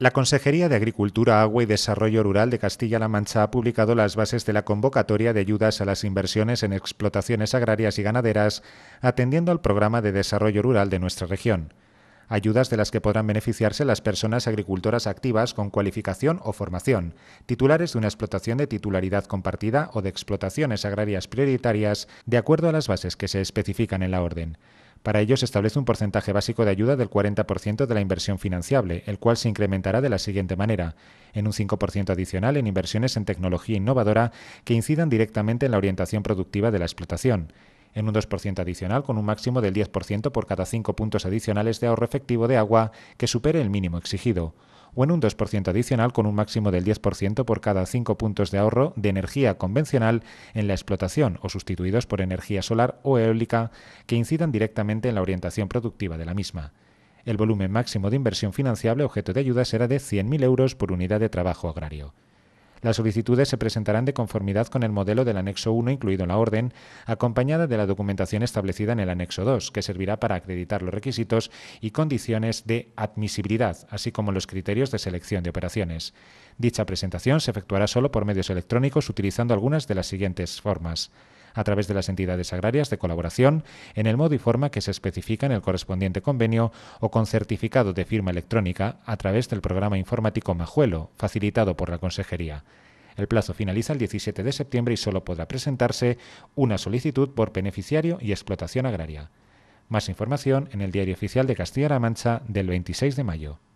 La Consejería de Agricultura, Agua y Desarrollo Rural de Castilla-La Mancha ha publicado las bases de la convocatoria de ayudas a las inversiones en explotaciones agrarias y ganaderas, atendiendo al programa de desarrollo rural de nuestra región ayudas de las que podrán beneficiarse las personas agricultoras activas con cualificación o formación, titulares de una explotación de titularidad compartida o de explotaciones agrarias prioritarias, de acuerdo a las bases que se especifican en la orden. Para ello se establece un porcentaje básico de ayuda del 40% de la inversión financiable, el cual se incrementará de la siguiente manera, en un 5% adicional en inversiones en tecnología innovadora que incidan directamente en la orientación productiva de la explotación, en un 2% adicional con un máximo del 10% por cada 5 puntos adicionales de ahorro efectivo de agua que supere el mínimo exigido, o en un 2% adicional con un máximo del 10% por cada 5 puntos de ahorro de energía convencional en la explotación o sustituidos por energía solar o eólica que incidan directamente en la orientación productiva de la misma. El volumen máximo de inversión financiable objeto de ayuda será de 100.000 euros por unidad de trabajo agrario. Las solicitudes se presentarán de conformidad con el modelo del anexo 1 incluido en la orden, acompañada de la documentación establecida en el anexo 2, que servirá para acreditar los requisitos y condiciones de admisibilidad, así como los criterios de selección de operaciones. Dicha presentación se efectuará solo por medios electrónicos utilizando algunas de las siguientes formas a través de las entidades agrarias de colaboración en el modo y forma que se especifica en el correspondiente convenio o con certificado de firma electrónica a través del programa informático Majuelo, facilitado por la Consejería. El plazo finaliza el 17 de septiembre y solo podrá presentarse una solicitud por beneficiario y explotación agraria. Más información en el Diario Oficial de Castilla-La Mancha del 26 de mayo.